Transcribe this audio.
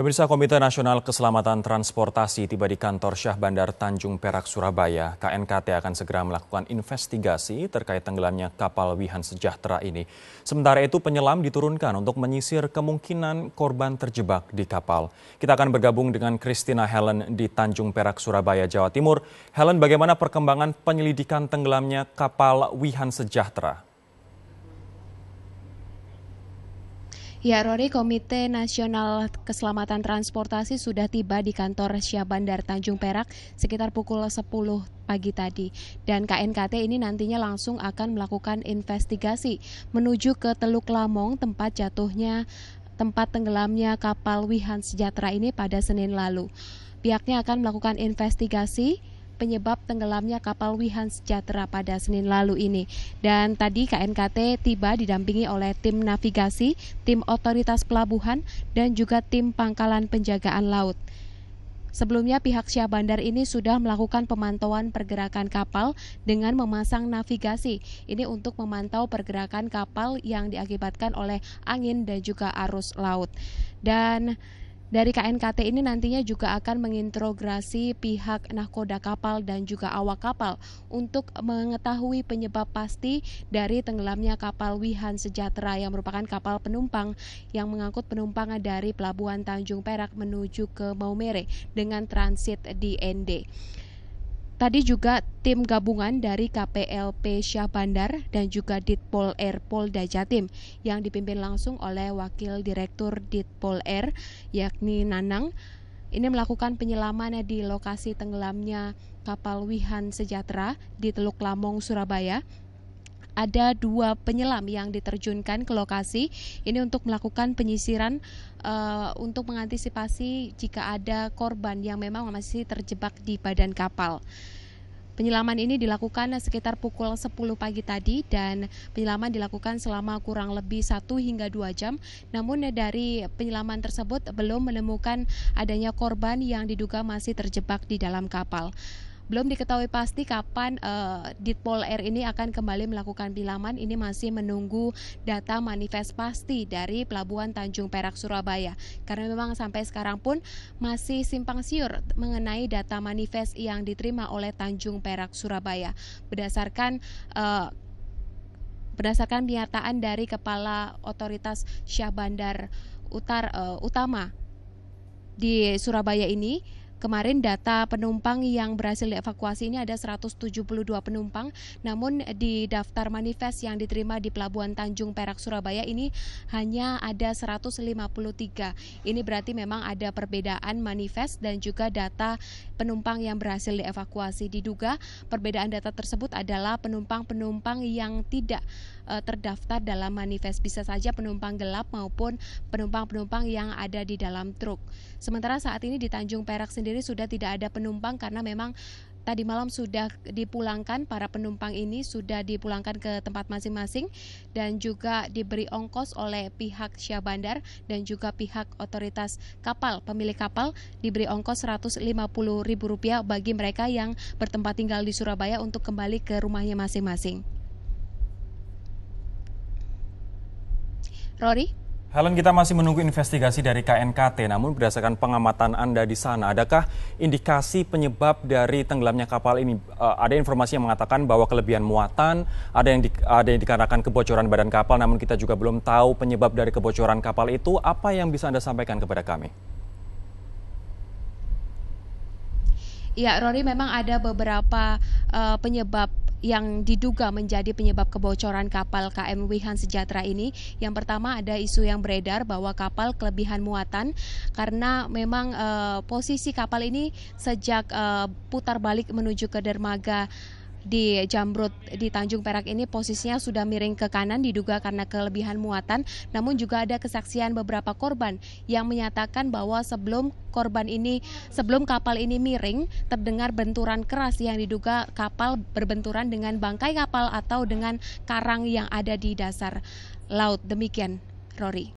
Pemirsa Komite Nasional Keselamatan Transportasi tiba di kantor Syah Bandar Tanjung Perak, Surabaya. KNKT akan segera melakukan investigasi terkait tenggelamnya kapal Wihan Sejahtera ini. Sementara itu penyelam diturunkan untuk menyisir kemungkinan korban terjebak di kapal. Kita akan bergabung dengan Christina Helen di Tanjung Perak, Surabaya, Jawa Timur. Helen, bagaimana perkembangan penyelidikan tenggelamnya kapal Wihan Sejahtera? Ya, Rory, Komite Nasional Keselamatan Transportasi sudah tiba di kantor Syah Bandar Tanjung Perak sekitar pukul 10 pagi tadi. Dan KNKT ini nantinya langsung akan melakukan investigasi menuju ke Teluk Lamong tempat jatuhnya tempat tenggelamnya kapal Wihan Sejahtera ini pada Senin lalu. Pihaknya akan melakukan investigasi penyebab tenggelamnya kapal Wihan Sejahtera pada Senin lalu ini. Dan tadi KNKT tiba didampingi oleh tim navigasi, tim otoritas pelabuhan, dan juga tim pangkalan penjagaan laut. Sebelumnya pihak Syah Bandar ini sudah melakukan pemantauan pergerakan kapal dengan memasang navigasi. Ini untuk memantau pergerakan kapal yang diakibatkan oleh angin dan juga arus laut. Dan dari KNKT ini nantinya juga akan mengintrograsi pihak nahkoda kapal dan juga awak kapal untuk mengetahui penyebab pasti dari tenggelamnya kapal Wihan Sejahtera yang merupakan kapal penumpang yang mengangkut penumpang dari pelabuhan Tanjung Perak menuju ke Maumere dengan transit di ND. Tadi juga tim gabungan dari KPLP Syah Bandar dan juga Ditpol Air Polda Jatim yang dipimpin langsung oleh Wakil Direktur Ditpol Air yakni Nanang ini melakukan penyelaman di lokasi tenggelamnya kapal Wihan Sejahtera di Teluk Lamong, Surabaya ada dua penyelam yang diterjunkan ke lokasi ini untuk melakukan penyisiran uh, untuk mengantisipasi jika ada korban yang memang masih terjebak di badan kapal. Penyelaman ini dilakukan sekitar pukul 10 pagi tadi dan penyelaman dilakukan selama kurang lebih 1 hingga 2 jam. Namun dari penyelaman tersebut belum menemukan adanya korban yang diduga masih terjebak di dalam kapal. Belum diketahui pasti kapan uh, Ditpol R ini akan kembali melakukan pilaman. Ini masih menunggu data manifest pasti dari Pelabuhan Tanjung Perak Surabaya. Karena memang sampai sekarang pun masih simpang siur mengenai data manifest yang diterima oleh Tanjung Perak Surabaya. Berdasarkan uh, berdasarkan pernyataan dari Kepala Otoritas Syah Bandar Utar uh, Utama di Surabaya ini Kemarin data penumpang yang berhasil dievakuasi ini ada 172 penumpang, namun di daftar manifest yang diterima di Pelabuhan Tanjung Perak Surabaya ini hanya ada 153. Ini berarti memang ada perbedaan manifest dan juga data penumpang yang berhasil dievakuasi. Diduga perbedaan data tersebut adalah penumpang-penumpang yang tidak eh, terdaftar dalam manifest bisa saja penumpang gelap maupun penumpang-penumpang yang ada di dalam truk. Sementara saat ini di Tanjung Perak sendiri sendiri sudah tidak ada penumpang karena memang tadi malam sudah dipulangkan para penumpang ini sudah dipulangkan ke tempat masing-masing dan juga diberi ongkos oleh pihak Syah Bandar dan juga pihak otoritas kapal pemilik kapal diberi ongkos Rp150.000 bagi mereka yang bertempat tinggal di Surabaya untuk kembali ke rumahnya masing-masing. Rory Helen, kita masih menunggu investigasi dari KNKT, namun berdasarkan pengamatan Anda di sana, adakah indikasi penyebab dari tenggelamnya kapal ini? Uh, ada informasi yang mengatakan bahwa kelebihan muatan, ada yang, di, ada yang dikarenakan kebocoran badan kapal, namun kita juga belum tahu penyebab dari kebocoran kapal itu. Apa yang bisa Anda sampaikan kepada kami? Ya, Rory, memang ada beberapa uh, penyebab yang diduga menjadi penyebab kebocoran kapal KM Wihan Sejahtera ini. Yang pertama ada isu yang beredar bahwa kapal kelebihan muatan karena memang eh, posisi kapal ini sejak e, putar balik menuju ke dermaga di Jambrut di Tanjung Perak ini posisinya sudah miring ke kanan diduga karena kelebihan muatan. Namun juga ada kesaksian beberapa korban yang menyatakan bahwa sebelum korban ini sebelum kapal ini miring terdengar benturan keras yang diduga kapal berbenturan dengan bangkai kapal atau dengan karang yang ada di dasar laut. Demikian, Rory.